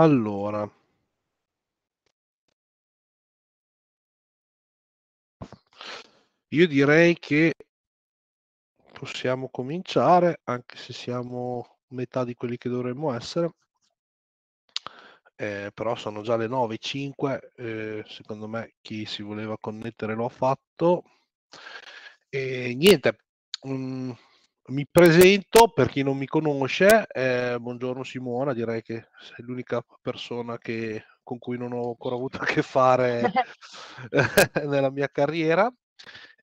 Allora. Io direi che possiamo cominciare, anche se siamo metà di quelli che dovremmo essere. Eh, però sono già le 9.05, eh, secondo me chi si voleva connettere lo ha fatto. E niente, um, mi presento per chi non mi conosce, eh, buongiorno Simona, direi che sei l'unica persona che, con cui non ho ancora avuto a che fare nella mia carriera.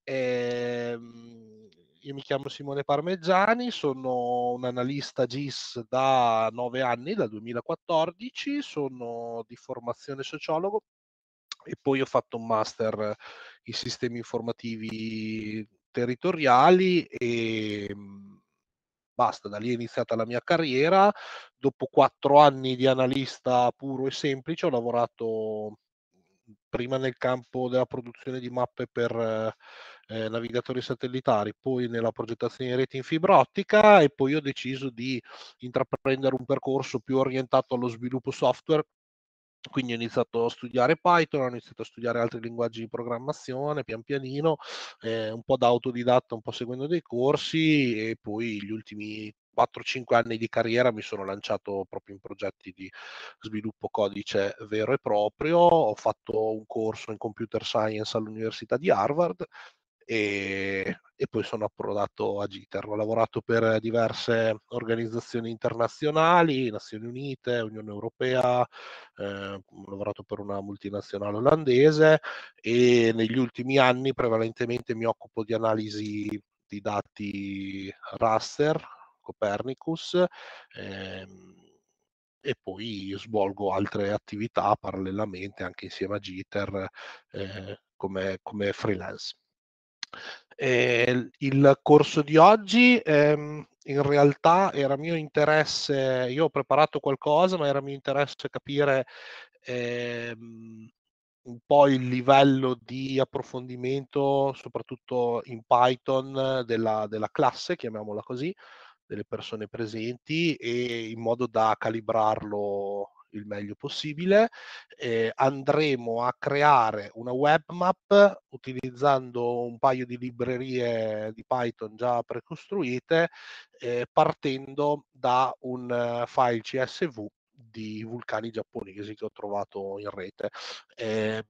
Eh, io mi chiamo Simone Parmeggiani, sono un analista GIS da nove anni, dal 2014, sono di formazione sociologo e poi ho fatto un master in sistemi informativi territoriali e mhmm, basta, da lì è iniziata la mia carriera. Dopo quattro anni di analista puro e semplice ho lavorato prima nel campo della produzione di mappe per eh, eh navigatori satellitari, poi nella progettazione di reti in fibra ottica e poi ho deciso di intraprendere un percorso più orientato allo sviluppo software quindi ho iniziato a studiare Python, ho iniziato a studiare altri linguaggi di programmazione pian pianino, eh, un po' da autodidatta, un po' seguendo dei corsi e poi gli ultimi 4-5 anni di carriera mi sono lanciato proprio in progetti di sviluppo codice vero e proprio, ho fatto un corso in computer science all'Università di Harvard e, e poi sono approdato a Giter. Ho lavorato per diverse organizzazioni internazionali, Nazioni Unite, Unione Europea, eh, ho lavorato per una multinazionale olandese e negli ultimi anni prevalentemente mi occupo di analisi di dati raster, Copernicus. Ehm, e poi svolgo altre attività parallelamente anche insieme a Giter eh, come, come freelance. Eh, il corso di oggi ehm, in realtà era mio interesse, io ho preparato qualcosa, ma era mio interesse capire ehm, un po' il livello di approfondimento, soprattutto in Python, della, della classe, chiamiamola così, delle persone presenti e in modo da calibrarlo il meglio possibile. Eh, andremo a creare una web map utilizzando un paio di librerie di Python già precostruite, eh, partendo da un file CSV di vulcani giapponesi che ho trovato in rete. Eh,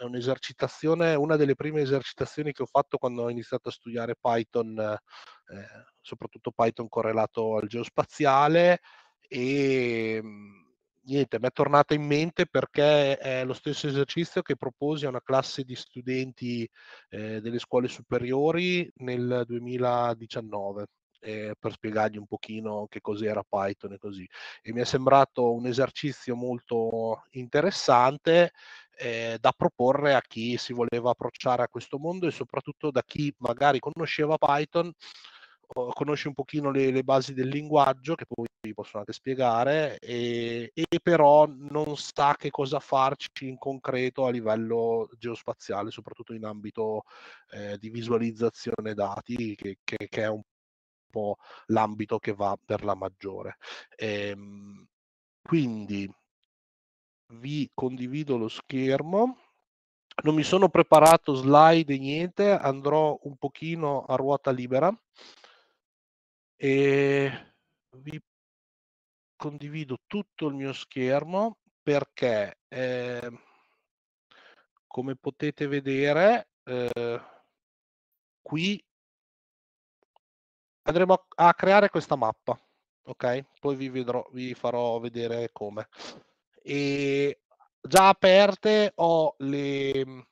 è un'esercitazione, una delle prime esercitazioni che ho fatto quando ho iniziato a studiare Python, eh, soprattutto Python correlato al geospaziale e ehm, mh, niente, mi è tornata in mente perché è lo stesso esercizio che proposi a una classe di studenti eh, delle scuole superiori nel 2019 eh, per spiegargli un pochino che cos'era Python e così. E mi è sembrato un esercizio molto interessante eh, da proporre a chi si voleva approcciare a questo mondo e soprattutto da chi magari conosceva Python conosce un pochino le, le, basi del linguaggio, che poi vi possono anche spiegare, e, e, però non sa che cosa farci in concreto a livello geospaziale, soprattutto in ambito eh, di visualizzazione dati, che, che, che, è un po' l'ambito che va per la maggiore. E, ehm, quindi vi condivido lo schermo non mi sono preparato slide niente, andrò un pochino a ruota libera e vi condivido tutto il mio schermo perché eh, come potete vedere eh, qui andremo a, creare questa mappa ok poi vi, vedrò, vi farò vedere come e già aperte ho le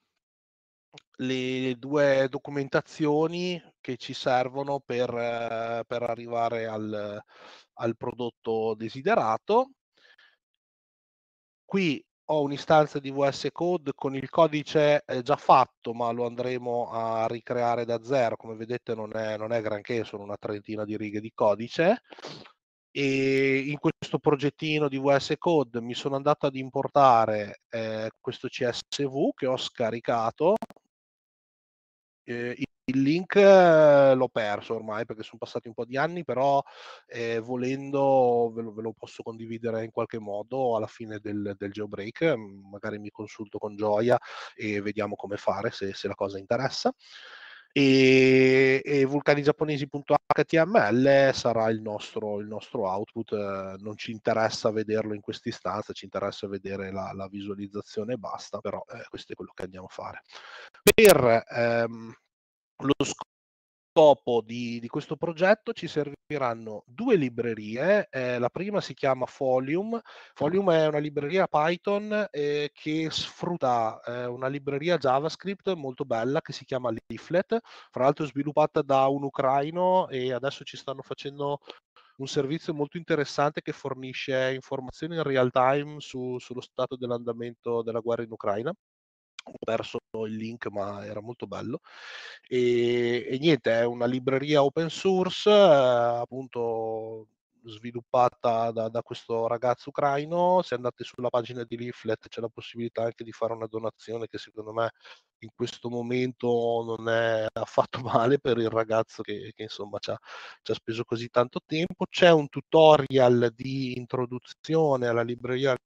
le due documentazioni che ci servono per, eh, per arrivare al, al, prodotto desiderato. Qui ho un'istanza di VS Code con il codice eh, già fatto, ma lo andremo a ricreare da zero. Come vedete non è, non è granché, sono una trentina di righe di codice. E in questo progettino di VS Code mi sono andato ad importare eh, questo CSV che ho scaricato eh, il link eh, l'ho perso ormai perché sono passati un po' di anni, però eh, volendo ve lo, ve lo, posso condividere in qualche modo alla fine del, del jailbreak, magari mi consulto con Gioia e vediamo come fare se, se la cosa interessa e, e vulcanigiapponesi.html sarà il nostro, il nostro output, eh, non ci interessa vederlo in questa istanza, ci interessa vedere la, la visualizzazione e basta, però eh, questo è quello che andiamo a fare. Per ehm, lo scopo scopo di, di, questo progetto ci serviranno due librerie. Eh, la prima si chiama Folium. Folium è una libreria Python eh, che sfrutta eh, una libreria JavaScript molto bella che si chiama Leaflet, fra l'altro sviluppata da un ucraino e adesso ci stanno facendo un servizio molto interessante che fornisce informazioni in real time su, sullo stato dell'andamento della guerra in Ucraina ho perso il link ma era molto bello e, e niente è una libreria open source eh, appunto sviluppata da, da, questo ragazzo ucraino. Se andate sulla pagina di Leaflet c'è la possibilità anche di fare una donazione che secondo me in questo momento non è affatto male per il ragazzo che, che insomma ci ha, ci ha, speso così tanto tempo. C'è un tutorial di introduzione alla libreria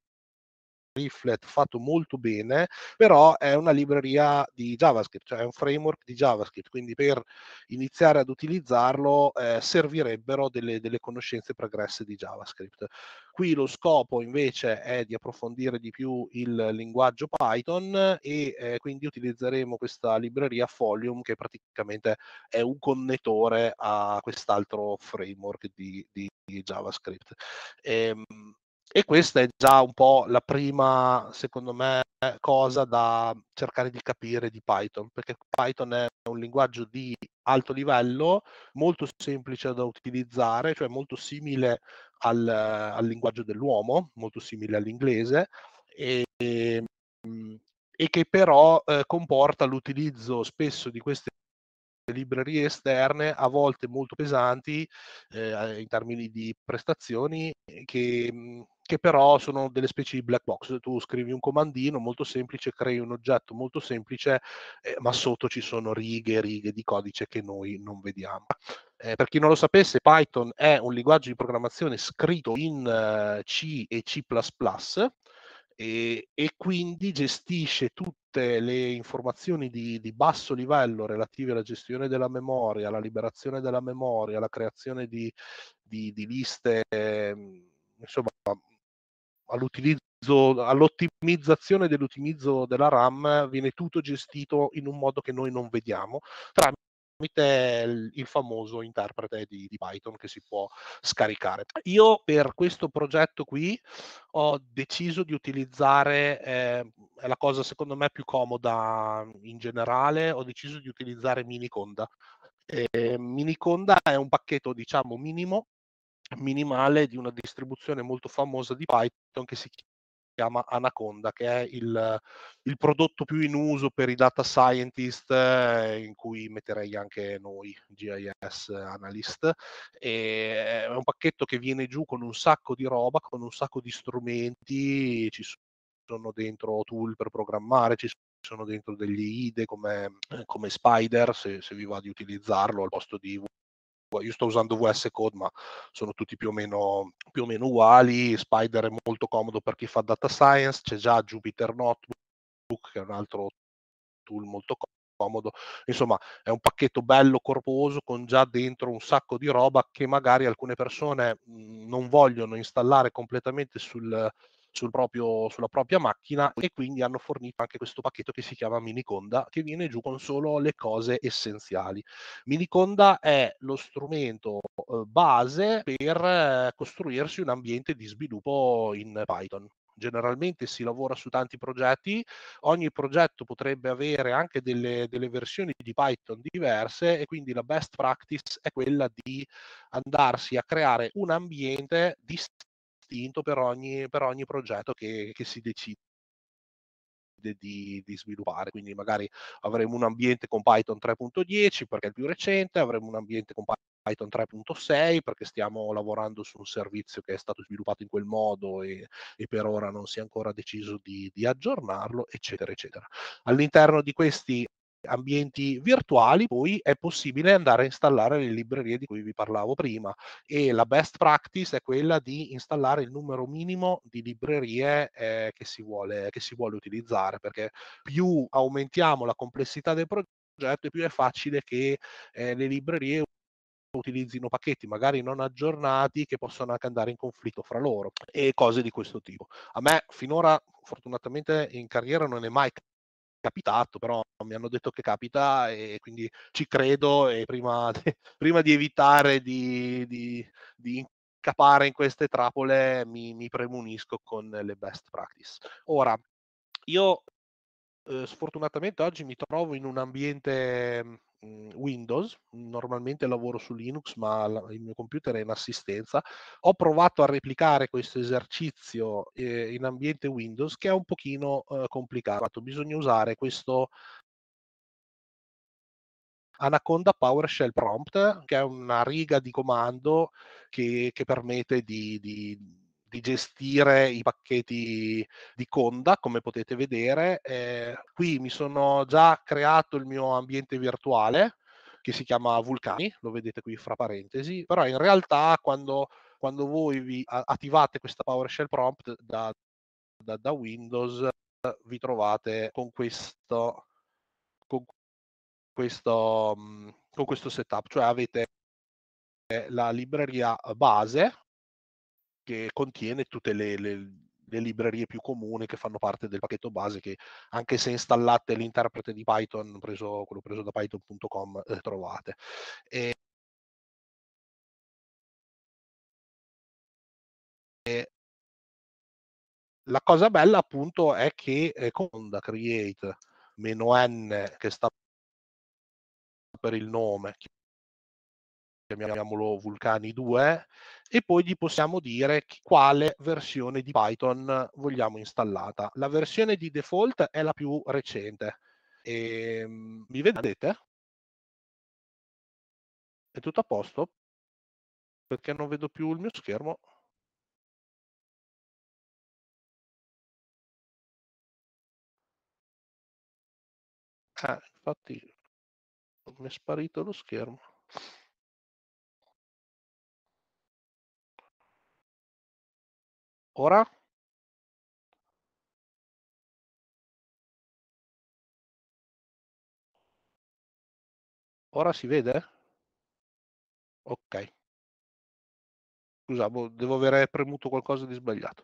Riflet fatto molto bene, però è una libreria di JavaScript, cioè è un framework di JavaScript, quindi per iniziare ad utilizzarlo eh, servirebbero delle, delle conoscenze pregresse di JavaScript. Qui lo scopo invece è di approfondire di più il linguaggio Python e eh, quindi utilizzeremo questa libreria Folium che praticamente è un connettore a quest'altro framework di, di JavaScript. Ehm, e questa è già un po' la prima, secondo me, cosa da cercare di capire di Python, perché Python è un linguaggio di alto livello, molto semplice da utilizzare, cioè molto simile al, al linguaggio dell'uomo, molto simile all'inglese, e, e, che però eh, comporta l'utilizzo spesso di queste librerie esterne a volte molto pesanti eh, in termini di prestazioni che che però sono delle specie di black box. Tu scrivi un comandino molto semplice, crei un oggetto molto semplice, eh, ma sotto ci sono righe e righe di codice che noi non vediamo. Eh, per chi non lo sapesse, Python è un linguaggio di programmazione scritto in eh, C e C++, e, e, quindi gestisce tutte le informazioni di, di, basso livello relative alla gestione della memoria, alla liberazione della memoria, alla creazione di, di, di liste, eh, insomma, all'utilizzo, all'ottimizzazione dell'utilizzo della RAM viene tutto gestito in un modo che noi non vediamo tramite il famoso interprete di, di Python che si può scaricare. Io per questo progetto qui ho deciso di utilizzare, eh, è la cosa secondo me più comoda in generale, ho deciso di utilizzare Miniconda. Eh, Miniconda è un pacchetto diciamo minimo minimale di una distribuzione molto famosa di Python che si chiama Anaconda, che è il, il prodotto più in uso per i data scientist, eh, in cui metterei anche noi, GIS Analyst. E eh, è un pacchetto che viene giù con un sacco di roba, con un sacco di strumenti, ci sono dentro tool per programmare, ci sono dentro degli IDE come, come Spider, se, se vi va di utilizzarlo al posto di io sto usando VS Code, ma sono tutti più o, meno, più o meno uguali. Spider è molto comodo per chi fa data science, c'è già Jupyter Notebook, che è un altro tool molto comodo. Insomma, è un pacchetto bello, corposo, con già dentro un sacco di roba che magari alcune persone mm, non vogliono installare completamente sul, sul proprio, sulla propria macchina e quindi hanno fornito anche questo pacchetto che si chiama Miniconda che viene giù con solo le cose essenziali. Miniconda è lo strumento eh, base per eh, costruirsi un ambiente di sviluppo in Python generalmente si lavora su tanti progetti, ogni progetto potrebbe avere anche delle, delle, versioni di Python diverse e quindi la best practice è quella di andarsi a creare un ambiente distante distinto per ogni, per ogni progetto che, che si decide. Di, di, sviluppare. Quindi magari avremo un ambiente con Python 3.10 perché è il più recente, avremo un ambiente con Python 3.6 perché stiamo lavorando su un servizio che è stato sviluppato in quel modo e, e per ora non si è ancora deciso di, di aggiornarlo, eccetera, eccetera. All'interno di questi ambienti virtuali, poi è possibile andare a installare le librerie di cui vi parlavo prima e la best practice è quella di installare il numero minimo di librerie eh, che, si vuole, che si vuole utilizzare, perché più aumentiamo la complessità del progetto, più è facile che eh, le librerie utilizzino pacchetti magari non aggiornati che possono anche andare in conflitto fra loro e cose di questo tipo. A me finora fortunatamente in carriera non è mai capitato, però mi hanno detto che capita e quindi ci credo e prima, prima di evitare di, di, di incappare in queste trappole mi, mi, premunisco con le best practice. Ora, io eh, sfortunatamente oggi mi trovo in un ambiente mm, Mhmm, Windows, normalmente lavoro su Linux, ma il mio computer è in assistenza. Ho provato a replicare questo esercizio eh, in ambiente Windows che è un pochino eh, complicato. Bisogna usare questo Anaconda PowerShell Prompt, che è una riga di comando che, che permette di, di di gestire i pacchetti di Conda, come potete vedere. Eh, qui mi sono già creato il mio ambiente virtuale che si chiama Vulcani, lo vedete qui fra parentesi, però in realtà quando, quando voi vi attivate questa PowerShell prompt da, da, da Windows vi trovate con questo, con questo, mm, con questo setup, cioè avete la libreria base che contiene tutte le, le, le, librerie più comuni che fanno parte del pacchetto base che anche se installate l'interprete di Python, preso, quello preso da python.com, eh, trovate. E, la cosa bella appunto è che eh, con da create meno n che sta per il nome chiamiamolo Vulcani 2, e poi gli possiamo dire quale versione di Python vogliamo installata. La versione di default è la più recente. E, ehm, mi vedete? È tutto a posto? Perché non vedo più il mio schermo. Ah, infatti mi è sparito lo schermo. ora Ora si vede? Ok. Scusa, boh, devo avere premuto qualcosa di sbagliato.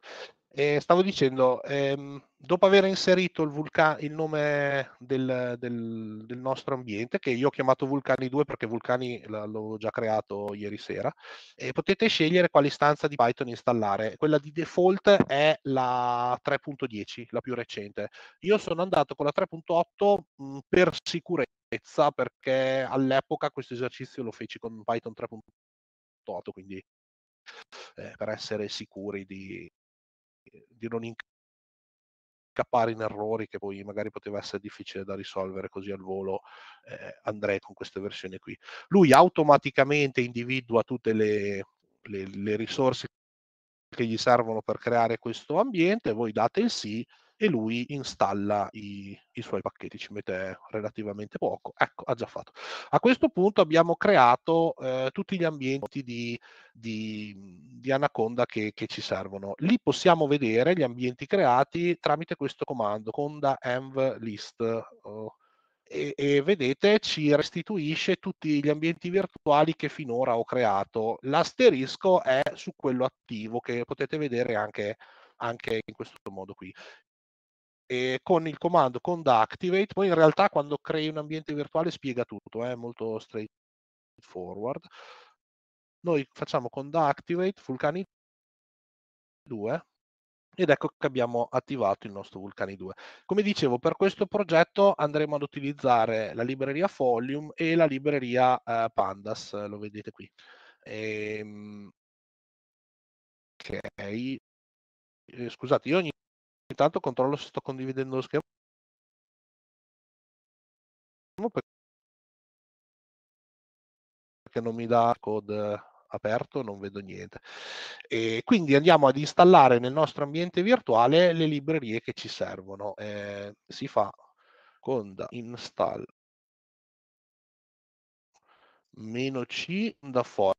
E stavo dicendo, ehm, dopo aver inserito il, vulca- il nome del, del, del, nostro ambiente, che io ho chiamato Vulcani 2 perché Vulcani l'ho già creato ieri sera, potete scegliere quale istanza di Python installare. Quella di default è la 3.10, la più recente. Io sono andato con la 3.8 per sicurezza perché all'epoca questo esercizio lo feci con Python 3.8, quindi eh, per essere sicuri di, di non incappare in errori che poi magari poteva essere difficile da risolvere così al volo, eh, andrei con queste versioni qui. Lui automaticamente individua tutte le, le, le risorse che gli servono per creare questo ambiente, voi date il sì e lui installa i, i suoi pacchetti, ci mette relativamente poco. Ecco, ha già fatto. A questo punto abbiamo creato eh, tutti gli ambienti di, di, di Anaconda che, che, ci servono. Lì possiamo vedere gli ambienti creati tramite questo comando, conda env list. Oh, e, e, vedete ci restituisce tutti gli ambienti virtuali che finora ho creato. L'asterisco è su quello attivo che potete vedere anche, anche in questo modo qui eh, con il comando da activate, poi in realtà quando crei un ambiente virtuale spiega tutto, eh, è eh, molto straightforward. Noi facciamo da activate vulcani 2 ed ecco che abbiamo attivato il nostro vulcani 2. Come dicevo, per questo progetto andremo ad utilizzare la libreria Folium e la libreria eh, Pandas, lo vedete qui. Ehm... Ok, eh, scusate, io ogni Intanto controllo se sto condividendo lo schermo. Perché non mi dà code aperto, non vedo niente. E quindi andiamo ad installare nel nostro ambiente virtuale le librerie che ci servono. Eh, si fa con da install -c da for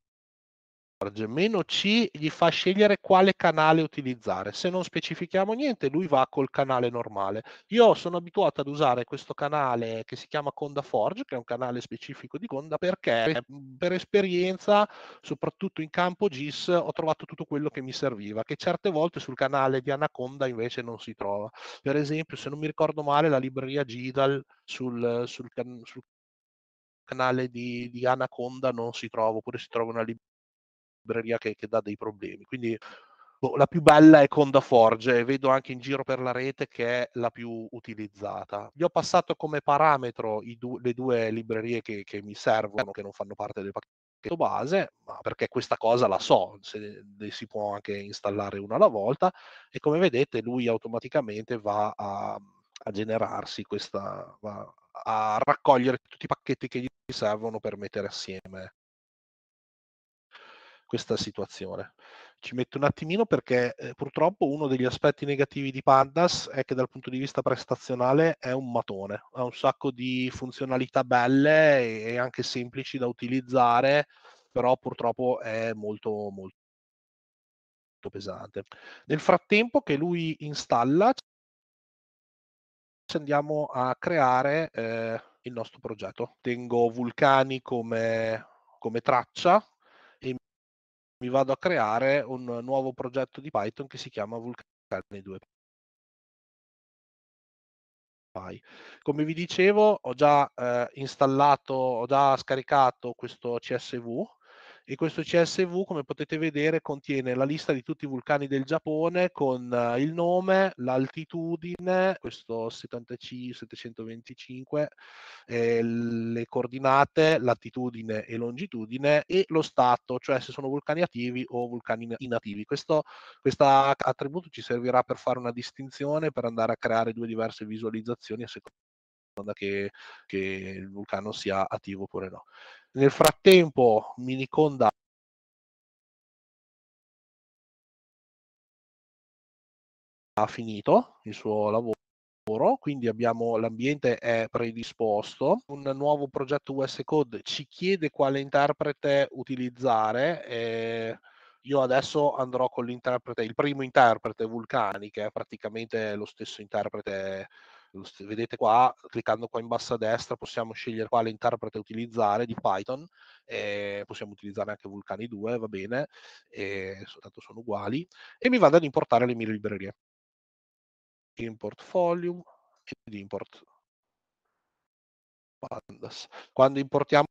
meno C gli fa scegliere quale canale utilizzare. Se non specifichiamo niente, lui va col canale normale. Io sono abituato ad usare questo canale che si chiama Conda Forge, che è un canale specifico di Conda, perché eh, per esperienza, soprattutto in campo GIS, ho trovato tutto quello che mi serviva, che certe volte sul canale di Anaconda invece non si trova. Per esempio, se non mi ricordo male, la libreria GIDAL sul, sul, sul canale di, di Anaconda non si trova, oppure si trova una libreria libreria che, che dà dei problemi. Quindi boh, la più bella è Conda Forge, e vedo anche in giro per la rete che è la più utilizzata. Gli ho passato come parametro du- le due librerie che, che mi servono, che non fanno parte del pacchetto base, ma perché questa cosa la so, se ne si può anche installare una alla volta e come vedete lui automaticamente va a, a generarsi questa, va a raccogliere tutti i pacchetti che gli servono per mettere assieme questa situazione. Ci metto un attimino perché eh, purtroppo uno degli aspetti negativi di Pandas è che dal punto di vista prestazionale è un matone, ha un sacco di funzionalità belle e, e anche semplici da utilizzare, però purtroppo è molto molto pesante. Nel frattempo che lui installa ci andiamo a creare eh, il nostro progetto. Tengo Vulcani come, come traccia, mi vado a creare un nuovo progetto di Python che si chiama Vulcani 2. Come vi dicevo, ho già eh, installato, ho già scaricato questo CSV e questo CSV come potete vedere contiene la lista di tutti i vulcani del Giappone con eh, il nome, l'altitudine, questo 75, 725, eh, le coordinate, latitudine e longitudine e lo stato, cioè se sono vulcani attivi o vulcani inattivi. Questo attributo ci servirà per fare una distinzione, per andare a creare due diverse visualizzazioni a seconda che, che, il vulcano sia attivo oppure no. Nel frattempo Miniconda ha finito il suo lavoro quindi abbiamo l'ambiente è predisposto. Un nuovo progetto US Code ci chiede quale interprete utilizzare. E io adesso andrò con l'interprete, il primo interprete Vulcani, che è praticamente lo stesso interprete vedete qua, cliccando qua in basso a destra, possiamo scegliere quale interprete utilizzare di Python, eh, possiamo utilizzare anche Vulcani 2, va bene, eh, tanto sono uguali, e mi vado ad importare le mie librerie. Import volume ed import pandas. Quando importiamo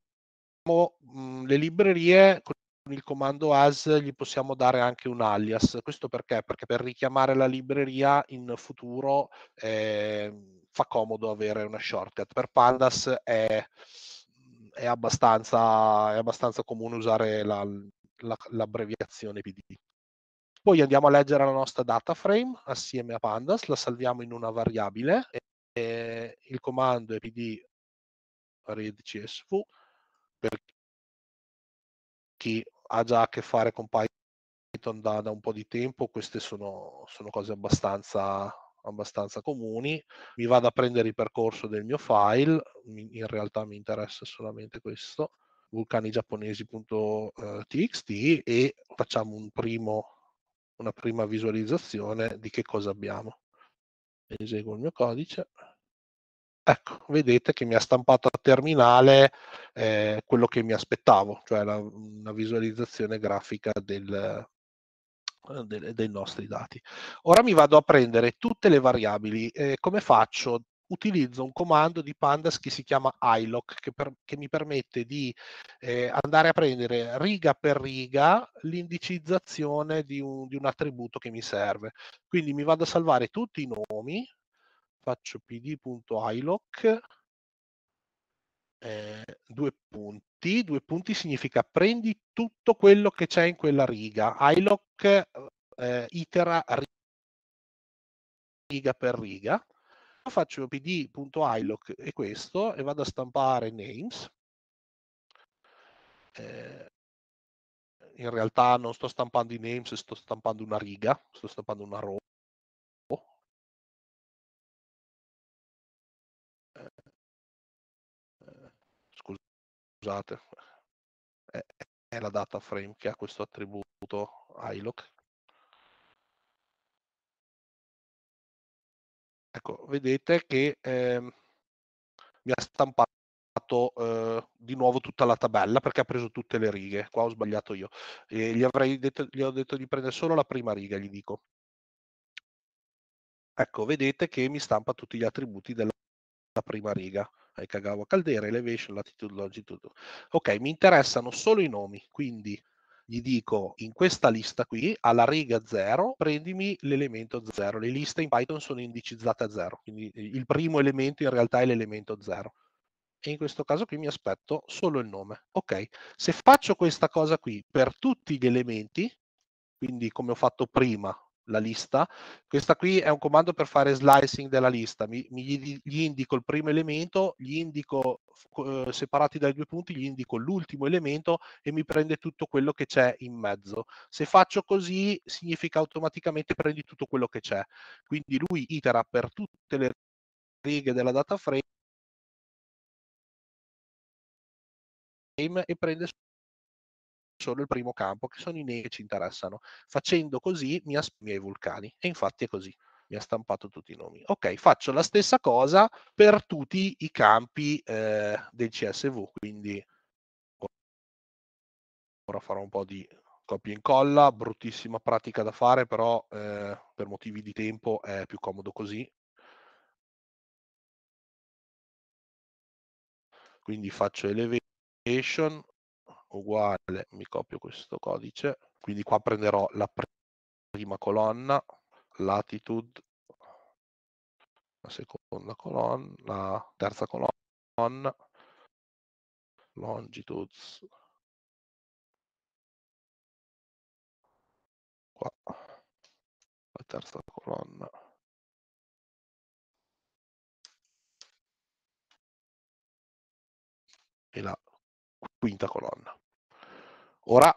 mm, le librerie, con con il comando as gli possiamo dare anche un alias. Questo perché? Perché per richiamare la libreria in futuro eh, fa comodo avere una shortcut. Per Pandas è, è, abbastanza, è abbastanza, comune usare la, la, l'abbreviazione PD. Poi andiamo a leggere la nostra data frame assieme a pandas, la salviamo in una variabile e, e il comando è pd read csv per chi ha già a che fare con Python da, da un po' di tempo, queste sono, sono cose abbastanza, abbastanza, comuni. Mi vado a prendere il percorso del mio file, in realtà mi interessa solamente questo, vulcanigiapponesi.txt eh, e facciamo un primo, una prima visualizzazione di che cosa abbiamo. Eseguo il mio codice ecco, vedete che mi ha stampato a terminale eh, quello che mi aspettavo, cioè la, una visualizzazione grafica del, eh, del, dei nostri dati. Ora mi vado a prendere tutte le variabili. Eh, come faccio? Utilizzo un comando di pandas che si chiama iloc, che, per, che mi permette di eh, andare a prendere riga per riga l'indicizzazione di un, di un attributo che mi serve. Quindi mi vado a salvare tutti i nomi, faccio pd.iloc eh, due punti, due punti significa prendi tutto quello che c'è in quella riga, iloc eh, itera riga per riga, faccio pd.iloc e questo e vado a stampare names, eh, in realtà non sto stampando i names, sto stampando una riga, sto stampando una row, scusate, è, è la data frame che ha questo attributo ILOC. Ecco, vedete che eh, mi ha stampato eh, di nuovo tutta la tabella perché ha preso tutte le righe. Qua ho sbagliato io. E gli, avrei detto, gli ho detto di prendere solo la prima riga, gli dico. Ecco, vedete che mi stampa tutti gli attributi della prima riga. Kagawa Caldera, Elevation, Latitude, Longitude. Ok, mi interessano solo i nomi, quindi gli dico in questa lista qui, alla riga 0, prendimi l'elemento 0. Le liste in Python sono indicizzate a 0, quindi il primo elemento in realtà è l'elemento 0. E in questo caso qui mi aspetto solo il nome. Ok, se faccio questa cosa qui per tutti gli elementi, quindi come ho fatto prima, la lista. Questa qui è un comando per fare slicing della lista. Mi, mi gli indico il primo elemento, gli indico eh, separati dai due punti, gli indico l'ultimo elemento e mi prende tutto quello che c'è in mezzo. Se faccio così significa automaticamente prendi tutto quello che c'è. Quindi lui itera per tutte le righe della data frame e prende solo il primo campo, che sono i neri che ci interessano. Facendo così mi aspiro i miei vulcani. E infatti è così mi ha stampato tutti i nomi. Ok, faccio la stessa cosa per tutti i campi eh, del CSV, quindi ora farò un po' di copia e incolla, bruttissima pratica da fare, però eh, per motivi di tempo è più comodo così. Quindi faccio elevation, uguale, mi copio questo codice, quindi qua prenderò la prima colonna, latitude, la seconda colonna, la terza colonna, longitudes, qua, la terza colonna. E la quinta colonna. Ora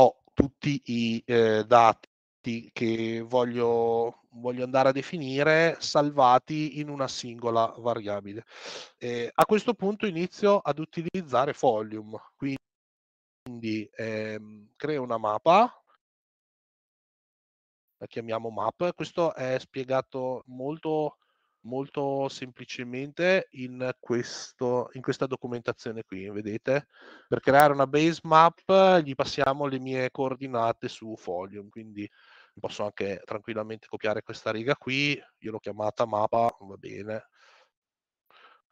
ho tutti i eh, dati che voglio, voglio, andare a definire salvati in una singola variabile. Eh, a questo punto inizio ad utilizzare Folium, quindi ehm, creo una mappa, la chiamiamo map, questo è spiegato molto molto semplicemente in, questo, in questa documentazione qui, vedete? Per creare una base map gli passiamo le mie coordinate su Folium, quindi posso anche tranquillamente copiare questa riga qui, io l'ho chiamata mappa, va bene,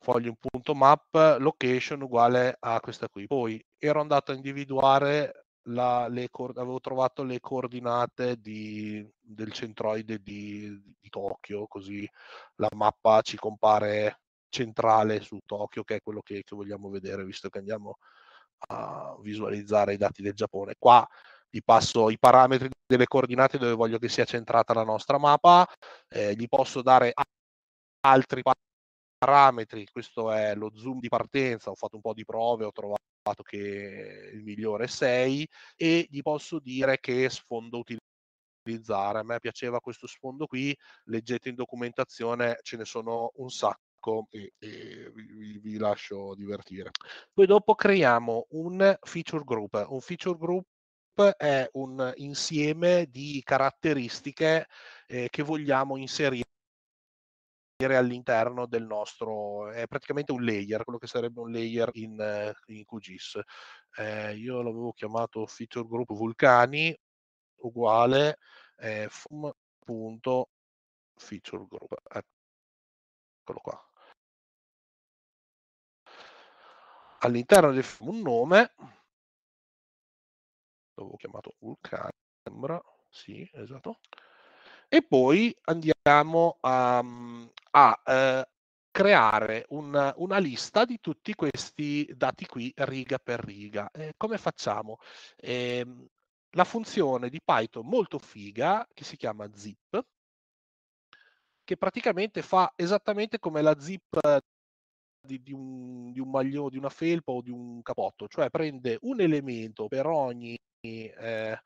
Folium.map location uguale a questa qui. Poi ero andato a individuare la, le, avevo trovato le coordinate di, del centroide di, di, Tokyo, così la mappa ci compare centrale su Tokyo, che è quello che, che vogliamo vedere, visto che andiamo a visualizzare i dati del Giappone. Qua gli passo i parametri delle coordinate dove voglio che sia centrata la nostra mappa, eh, gli posso dare altri parametri, questo è lo zoom di partenza, ho fatto un po' di prove, ho trovato che il migliore 6 e gli posso dire che sfondo utilizzare. A me piaceva questo sfondo qui, leggete in documentazione, ce ne sono un sacco e, e vi, vi, lascio divertire. Poi dopo creiamo un feature group. Un feature group è un insieme di caratteristiche eh, che vogliamo inserire all'interno del nostro, è praticamente un layer, quello che sarebbe un layer in, eh, in QGIS. Eh, io l'avevo chiamato feature group vulcani uguale eh, feature group. Eccolo qua. All'interno del un nome, l'avevo chiamato vulcani, sembra, sì, esatto e poi andiamo a, mhmm, a eh, creare un, una lista di tutti questi dati qui riga per riga. Eh, come facciamo? Eh, la funzione di Python molto figa che si chiama zip, che praticamente fa esattamente come la zip di, di, un, di un maglione, di una felpa o di un capotto, cioè prende un elemento per ogni eh,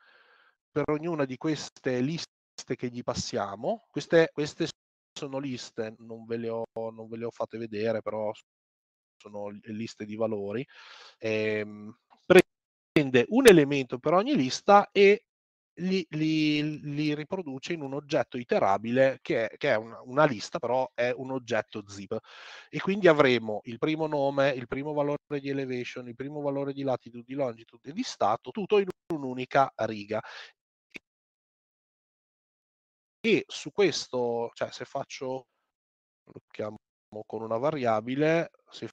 per ognuna di queste liste che gli passiamo. Queste, queste sono liste, non ve, le ho, non ve le ho fatte vedere, però sono eh, liste di valori. Ehm, prende un elemento per ogni lista e li, li, li, riproduce in un oggetto iterabile che è, che è una, una, lista, però è un oggetto zip. E quindi avremo il primo nome, il primo valore di elevation, il primo valore di latitude, di longitude e di stato, tutto in un'unica riga e su questo, cioè se faccio, lo chiamo con una variabile, se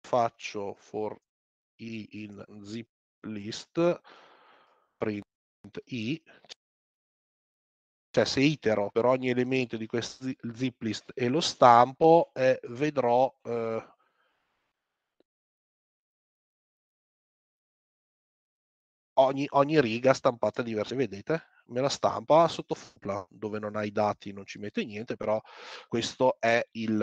faccio for i in zip list print i, cioè se itero per ogni elemento di questa zip list e lo stampo, eh, vedrò eh, ogni, ogni riga stampata diversa, vedete? me la stampa sotto Fupla, dove non hai dati, non ci mette niente, però questo è il,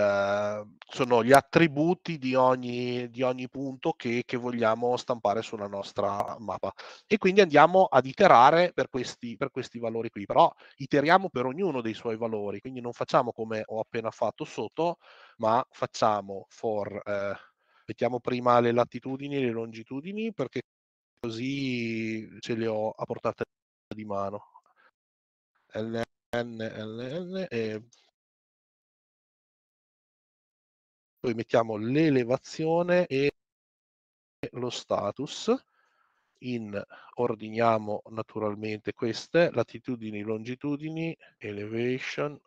sono gli attributi di ogni, di ogni punto che, che, vogliamo stampare sulla nostra mappa. E quindi andiamo ad iterare per questi, per questi valori qui, però iteriamo per ognuno dei suoi valori, quindi non facciamo come ho appena fatto sotto, ma facciamo for... Eh, mettiamo prima le latitudini e le longitudini perché così ce le ho a portata di mano ln, e poi mettiamo l'elevazione e lo status in ordiniamo naturalmente queste latitudini longitudini elevation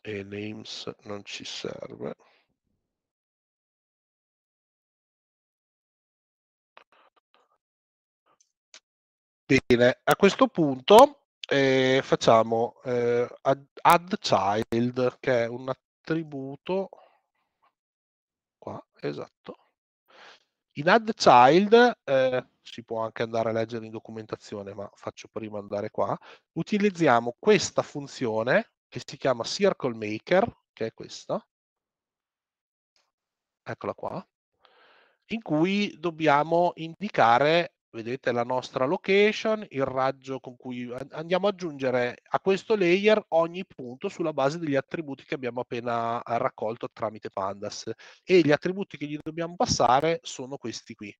e names non ci serve Bene, a questo punto e eh, facciamo eh, add, child che è un attributo qua esatto in add child eh, si può anche andare a leggere in documentazione ma faccio prima andare qua utilizziamo questa funzione che si chiama circle maker che è questa eccola qua in cui dobbiamo indicare vedete la nostra location, il raggio con cui andiamo ad aggiungere a questo layer ogni punto sulla base degli attributi che abbiamo appena eh, raccolto tramite pandas e gli attributi che gli dobbiamo passare sono questi qui.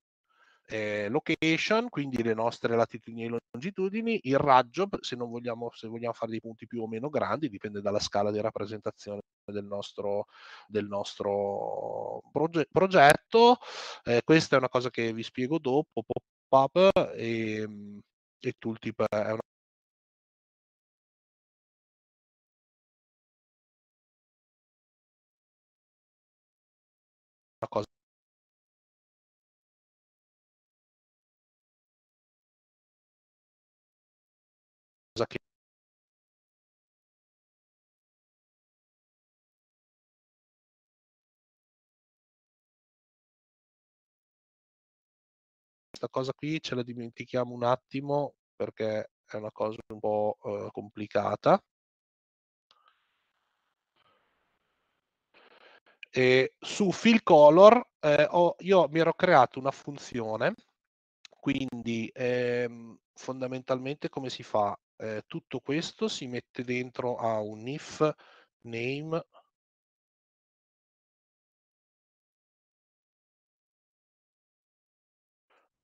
Eh, location, quindi le nostre latitudini e longitudini, il raggio, se, non vogliamo, se vogliamo fare dei punti più o meno grandi, dipende dalla scala di rappresentazione del nostro, del nostro proge progetto. Eh, questa è una cosa che vi spiego dopo, pop ehm, e, e Tooltip è una cosa che questa cosa qui ce la dimentichiamo un attimo perché è una cosa un po' eh, complicata. E su fill color eh, ho, io mi ero creato una funzione, quindi ehm, fondamentalmente come si fa? Eh, tutto questo si mette dentro a un if name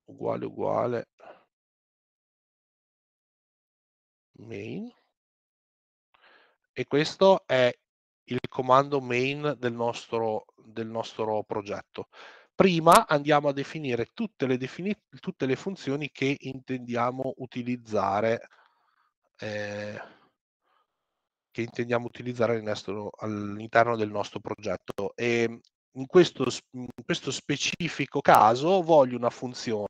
uguale uguale main e questo è il comando main del nostro, del nostro progetto. Prima andiamo a definire tutte le, defini tutte le funzioni che intendiamo utilizzare eh, che intendiamo utilizzare all'interno del nostro progetto e in questo, in questo specifico caso voglio una funzione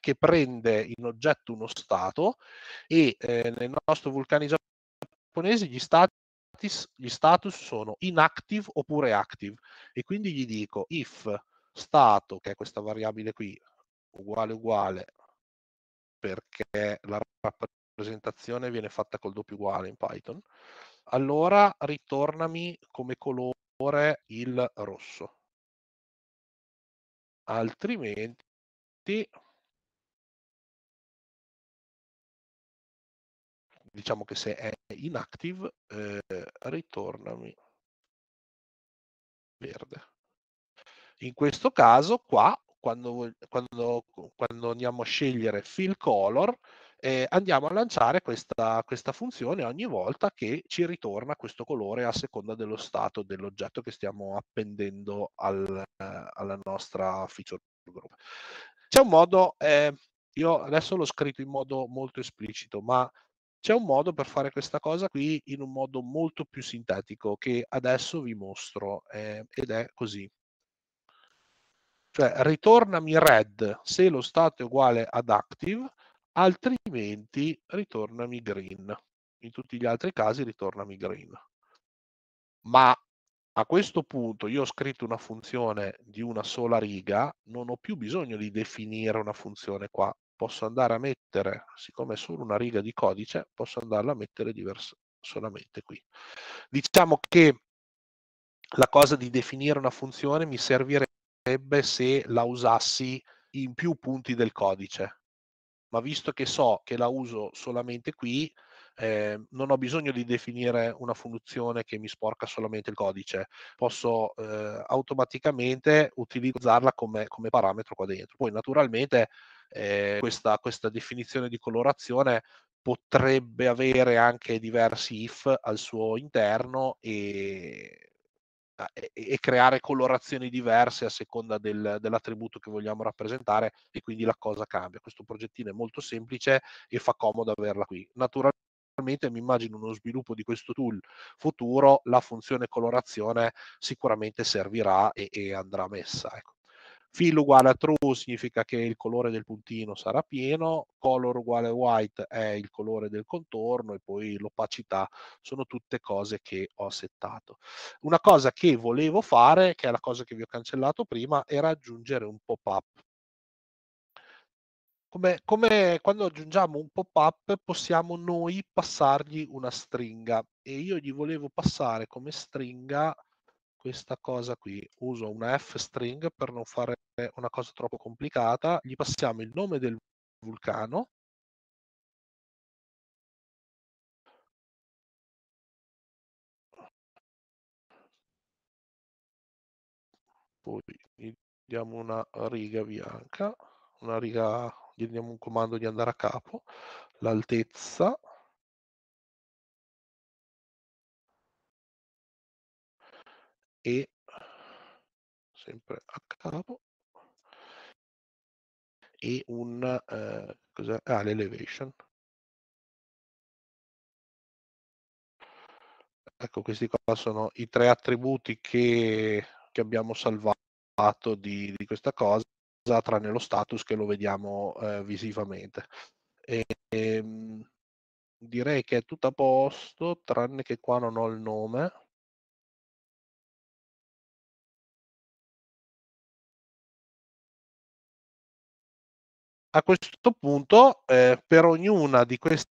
che prende in oggetto uno stato e eh, nel nostro vulcano giapponese gli status, gli status sono inactive oppure active e quindi gli dico if stato, che è questa variabile qui, uguale uguale, perché la rappresentazione viene fatta col doppio uguale in Python, allora ritornami come colore favore il rosso. Altrimenti diciamo che se è inactive eh, ritornami verde. In questo caso qua, quando, quando, quando andiamo a scegliere fill color, eh, andiamo a lanciare questa, questa funzione ogni volta che ci ritorna questo colore a seconda dello stato dell'oggetto che stiamo appendendo al, eh, alla nostra feature group. C'è un modo, eh, io adesso l'ho scritto in modo molto esplicito, ma c'è un modo per fare questa cosa qui in un modo molto più sintetico che adesso vi mostro eh, ed è così. Cioè ritornami red se lo stato è uguale ad active altrimenti ritornami green. In tutti gli altri casi ritornami green. Ma a questo punto io ho scritto una funzione di una sola riga, non ho più bisogno di definire una funzione qua, posso andare a mettere, siccome è solo una riga di codice, posso andarla a mettere solamente qui. Diciamo che la cosa di definire una funzione mi servirebbe se la usassi in più punti del codice, ma visto che so che la uso solamente qui, eh, non ho bisogno di definire una funzione che mi sporca solamente il codice, posso eh, automaticamente utilizzarla come, come, parametro qua dentro. Poi naturalmente eh, questa, questa definizione di colorazione potrebbe avere anche diversi if al suo interno e e, creare colorazioni diverse a seconda del, dell'attributo che vogliamo rappresentare e quindi la cosa cambia. Questo progettino è molto semplice e fa comodo averla qui. Naturalmente mi immagino uno sviluppo di questo tool futuro, la funzione colorazione sicuramente servirà e, e andrà messa. Ecco fill uguale a true significa che il colore del puntino sarà pieno, color uguale white è il colore del contorno e poi l'opacità sono tutte cose che ho settato. Una cosa che volevo fare, che è la cosa che vi ho cancellato prima, era aggiungere un pop-up. Come, come, quando aggiungiamo un pop-up possiamo noi passargli una stringa e io gli volevo passare come stringa questa cosa qui, uso una f string per non fare una cosa troppo complicata, gli passiamo il nome del vulcano, poi gli diamo una riga bianca, una riga, gli diamo un comando di andare a capo, l'altezza, e sempre a capo e un eh, Ah, l'elevation. Ecco, questi qua sono i tre attributi che, che abbiamo salvato di, di, questa cosa, tranne lo status che lo vediamo eh, visivamente. E, ehm, e, direi che è tutto a posto, tranne che qua non ho il nome. a questo punto eh, per ognuna di queste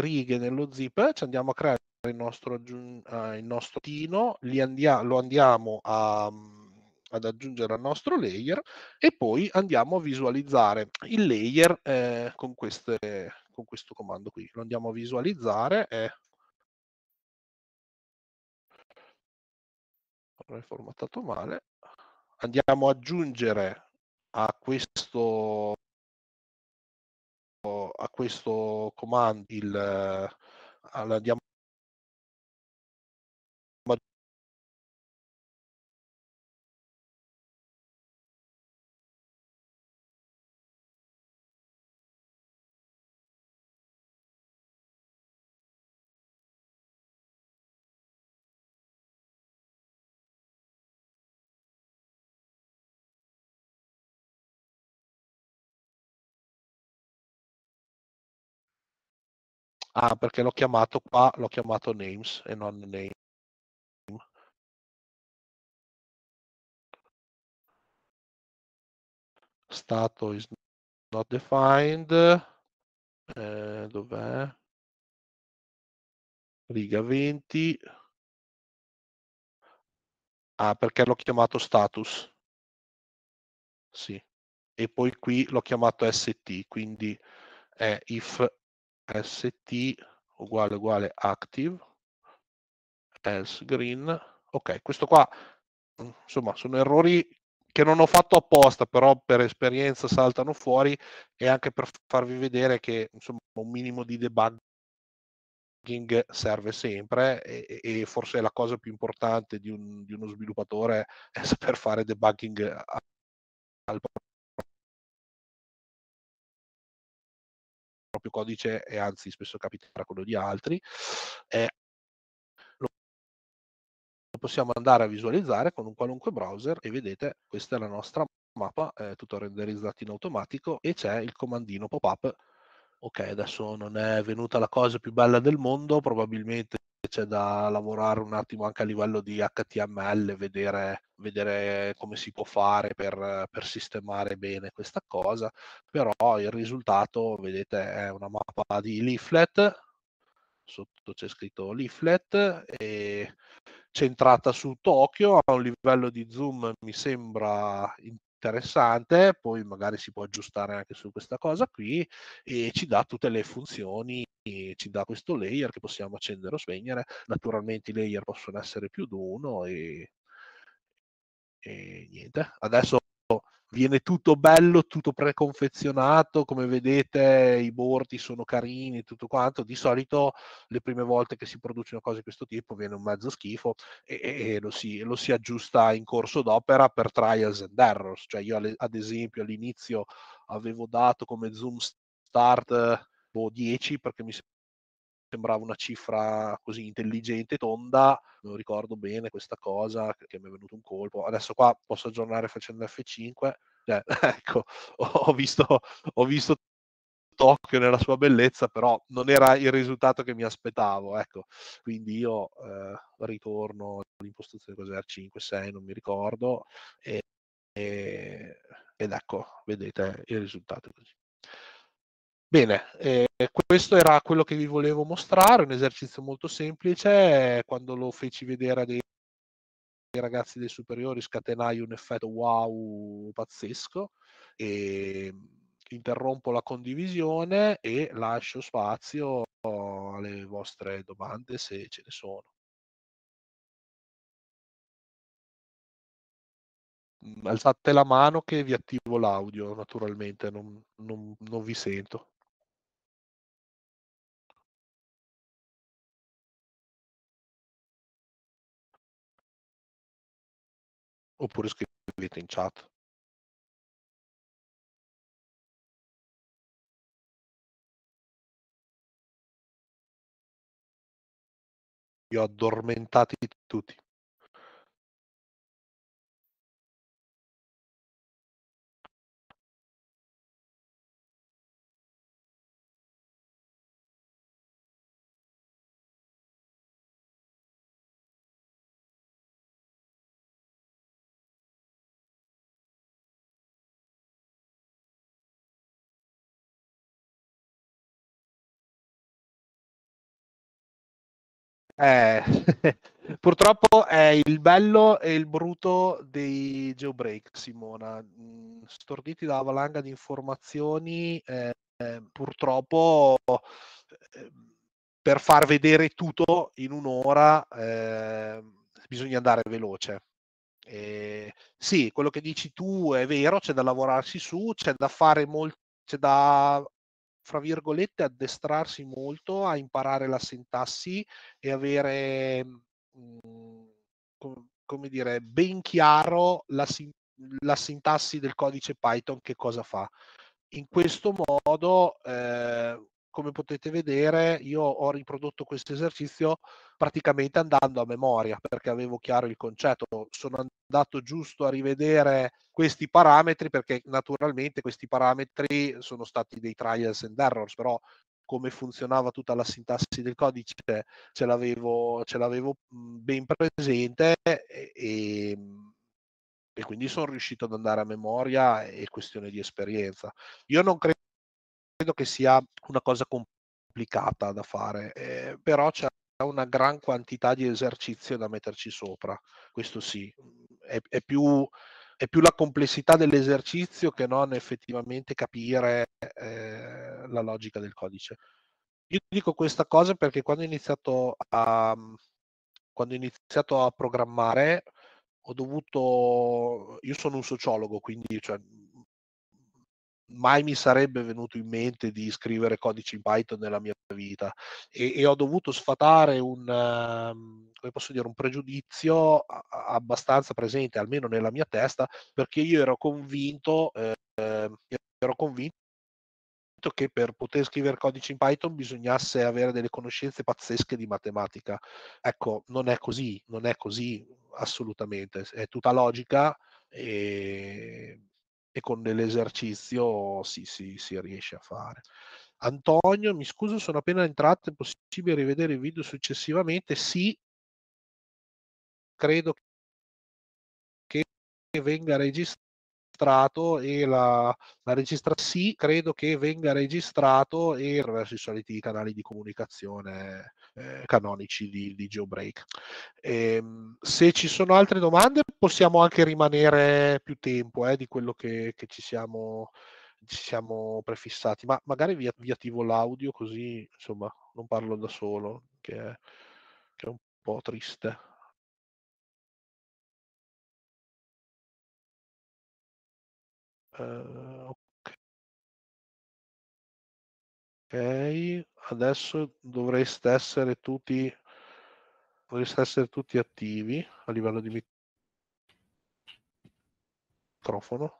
righe nello zip ci andiamo a creare il nostro, uh, il nostro tino, li andia- lo andiamo a, mm, ad aggiungere al nostro layer e poi andiamo a visualizzare il layer eh, con, queste, con, questo comando qui. Lo andiamo a visualizzare e... L'ho formattato male. Andiamo ad aggiungere a questo, a questo comando il, eh, alla diamante Ah, perché l'ho chiamato qua, l'ho chiamato names e non name. Stato is not defined. Eh, dov'è? Riga 20. Ah, perché l'ho chiamato status. Sì. E poi qui l'ho chiamato ST, quindi è if st uguale uguale active as green ok questo qua mm, insomma sono errori che non ho fatto apposta però per esperienza saltano fuori e anche per farvi vedere che insomma un minimo di debugging serve sempre e, e forse la cosa più importante di, un, di uno sviluppatore è saper fare debugging a proprio codice e anzi spesso capita quello di altri, eh, lo possiamo andare a visualizzare con un qualunque browser e vedete questa è la nostra mappa, è tutto renderizzato in automatico e c'è il comandino pop-up. Ok, adesso non è venuta la cosa più bella del mondo, probabilmente c'è da lavorare un attimo anche a livello di HTML, vedere, vedere come si può fare per, per, sistemare bene questa cosa, però il risultato, vedete, è una mappa di leaflet, sotto c'è scritto leaflet, e centrata su Tokyo, a un livello di zoom mi sembra interessante, poi magari si può aggiustare anche su questa cosa qui e ci dà tutte le funzioni, ci dà questo layer che possiamo accendere o spegnere, naturalmente i layer possono essere più di uno e, e niente. Adesso viene tutto bello, tutto preconfezionato, come vedete i bordi sono carini, e tutto quanto, di solito le prime volte che si produce una cosa di questo tipo viene un mezzo schifo e, e, e lo, si, lo, si, aggiusta in corso d'opera per trials and errors, cioè io ad esempio all'inizio avevo dato come zoom start eh, boh, 10 perché mi sembrava una cifra così intelligente, tonda, non ricordo bene questa cosa, che mi è venuto un colpo. Adesso qua posso aggiornare facendo F5, cioè, ecco, ho visto, ho visto Tokyo nella sua bellezza, però non era il risultato che mi aspettavo, ecco. Quindi io eh, ritorno all'impostazione cos'era 5, 6, non mi ricordo, e, e, ed ecco, vedete il risultato così. Bene, eh, questo era quello che vi volevo mostrare, un esercizio molto semplice, eh, quando lo feci vedere a dei ragazzi dei superiori scatenai un effetto wow pazzesco e ehm, interrompo la condivisione e lascio spazio alle vostre domande se ce ne sono. Mm, alzate la mano che vi attivo l'audio, naturalmente, non, non, non vi sento. oppure scrivete in chat. Vi ho addormentati tutti. Eh, purtroppo è il bello e il brutto dei jailbreak, Simona. Mm, storditi dalla valanga di informazioni, eh, eh purtroppo eh, per far vedere tutto in un'ora eh, bisogna andare veloce. sì, quello che dici tu è vero, c'è da lavorarsi su, c'è da fare molto, c'è da fra virgolette, addestrarsi molto a imparare la sintassi e avere, mh, mhmm, come dire, ben chiaro la, la, sintassi del codice Python che cosa fa. In questo modo eh, come potete vedere, io ho riprodotto questo esercizio praticamente andando a memoria, perché avevo chiaro il concetto. Sono andato giusto a rivedere questi parametri, perché naturalmente questi parametri sono stati dei trials and errors, però come funzionava tutta la sintassi del codice ce l'avevo, ce l'avevo mhmm, ben presente e, e quindi sono riuscito ad andare a memoria e questione di esperienza. Io non credo credo che sia una cosa complicata da fare, eh, però c'è una gran quantità di esercizio da metterci sopra, questo sì, è, è, più, è più, la complessità dell'esercizio che non effettivamente capire eh, la logica del codice. Io dico questa cosa perché quando ho iniziato a, quando ho iniziato a programmare ho dovuto, io sono un sociologo, quindi cioè, mai mi sarebbe venuto in mente di scrivere codici in Python nella mia vita e, e ho dovuto sfatare un, uh, dire, un, pregiudizio abbastanza presente, almeno nella mia testa, perché io ero convinto, eh, ero convinto che per poter scrivere codici in Python bisognasse avere delle conoscenze pazzesche di matematica. Ecco, non è così, non è così assolutamente, è tutta logica e e con dell'esercizio si, si, si riesce a fare. Antonio, mi scuso, sono appena entrato, è possibile rivedere il video successivamente? Sì, credo che venga registrato e la, la registrazione sì, credo che venga registrato e attraverso i soliti canali di comunicazione eh, canonici di, di Jailbreak. E, ehm, se ci sono altre domande possiamo anche rimanere più tempo eh, di quello che, che ci, siamo, ci, siamo, prefissati, ma magari vi, vi, attivo l'audio così insomma non parlo da solo, che è, che è un po' triste. Uh, ok. Ok adesso dovreste essere tutti, dovreste essere tutti attivi a livello di microfono.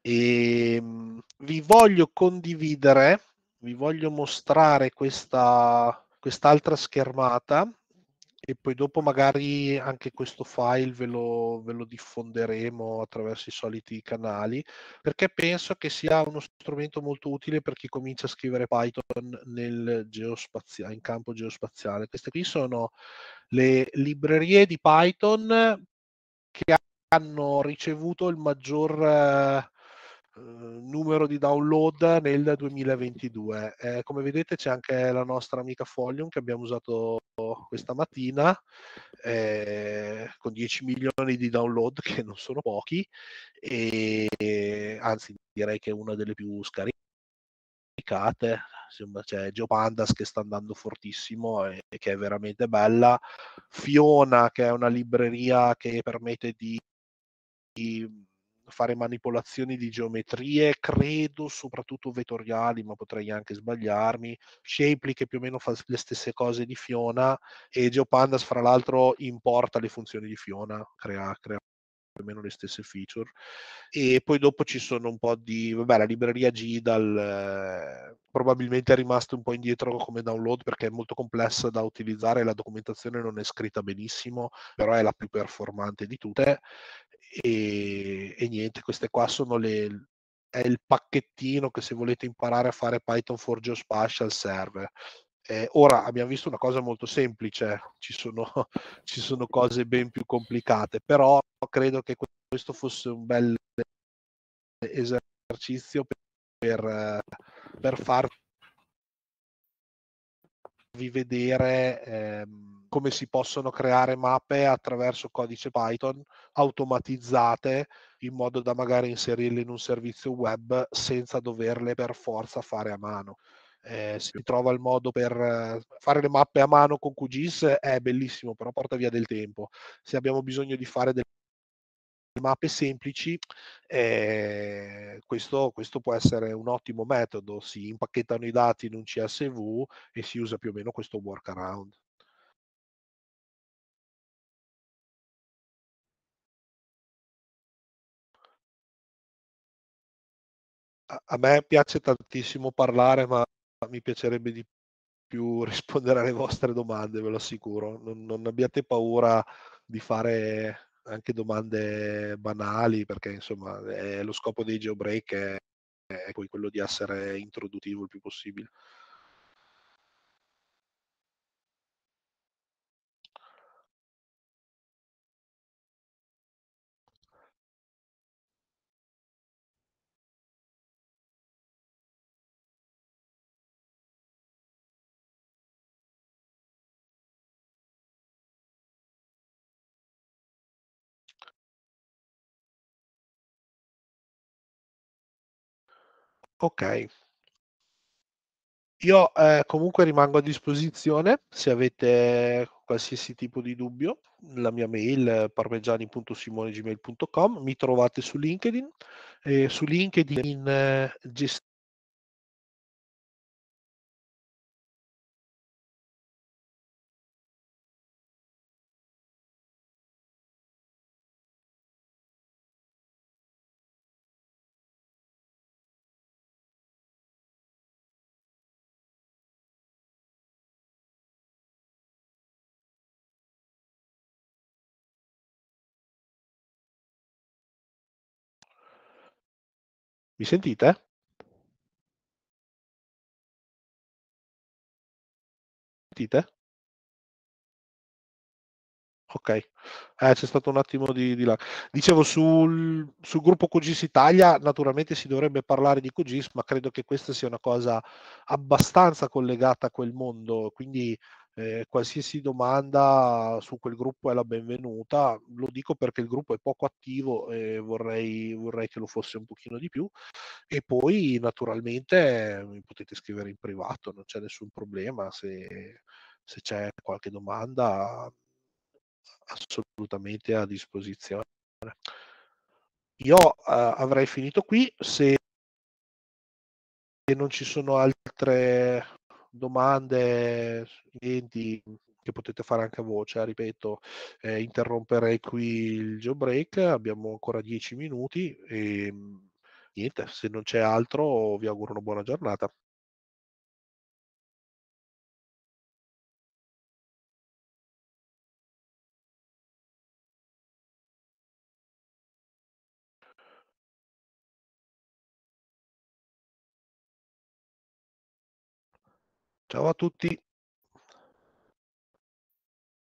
E ehm, vi voglio condividere, vi voglio mostrare questa quest'altra schermata e poi dopo magari anche questo file ve lo, ve lo, diffonderemo attraverso i soliti canali, perché penso che sia uno strumento molto utile per chi comincia a scrivere Python nel geospazia- in campo geospaziale. Queste qui sono le librerie di Python che hanno ricevuto il maggior... Eh, Uhm, numero di download nel 2022. Eh, come vedete c'è anche la nostra amica Folium che abbiamo usato questa mattina eh, con 10 milioni di download che non sono pochi e anzi direi che è una delle più scaricate. Insomma, c'è Geopandas che sta andando fortissimo e, e che è veramente bella. Fiona che è una libreria che permette di, di fare manipolazioni di geometrie, credo soprattutto vettoriali, ma potrei anche sbagliarmi, Shapely che più o meno fa le stesse cose di Fiona e GeoPandas fra l'altro importa le funzioni di Fiona, crea, crea più o meno le stesse feature e poi dopo ci sono un po' di vabbè la libreria GDAL eh, probabilmente è rimasta un po' indietro come download perché è molto complessa da utilizzare la documentazione non è scritta benissimo però è la più performante di tutte e, e niente, queste qua sono le, è il pacchettino che se volete imparare a fare Python for Geospatial serve. Eh, ora abbiamo visto una cosa molto semplice, ci sono, ci sono, cose ben più complicate, però credo che questo fosse un bel esercizio per, per farvi vedere ehm, come si possono creare mappe attraverso codice Python automatizzate in modo da magari inserirle in un servizio web senza doverle per forza fare a mano. Eh, si trova il modo per eh, fare le mappe a mano con QGIS è bellissimo, però porta via del tempo. Se abbiamo bisogno di fare delle mappe semplici, eh, questo, questo, può essere un ottimo metodo. Si impacchettano i dati in un CSV e si usa più o meno questo workaround. a me piace tantissimo parlare, ma mi piacerebbe di più rispondere alle vostre domande, ve lo assicuro. Non, non abbiate paura di fare anche domande banali, perché insomma è, lo scopo dei geobreak è, è poi quello di essere introduttivo il più possibile. Ok. Io eh, comunque rimango a disposizione se avete qualsiasi tipo di dubbio. La mia mail parmigiani.simonegmail.com. Mi trovate su LinkedIn. Eh, su LinkedIn eh, gestite Mi sentite? Sentite? Ok, eh, c'è stato un attimo di, di là. Dicevo, sul, sul, gruppo QGIS Italia naturalmente si dovrebbe parlare di QGIS, ma credo che questa sia una cosa abbastanza collegata a quel mondo, quindi eh, qualsiasi domanda su quel gruppo è la benvenuta, lo dico perché il gruppo è poco attivo e vorrei, vorrei che lo fosse un pochino di più e poi naturalmente mi potete scrivere in privato, non c'è nessun problema se, se c'è qualche domanda assolutamente a disposizione. Io eh, avrei finito qui, se non ci sono altre domande, clienti che potete fare anche a voce, eh, ripeto, eh, interromperei qui il break, abbiamo ancora dieci minuti e ehm, niente, se non c'è altro vi auguro una buona giornata. Ciao a tutti.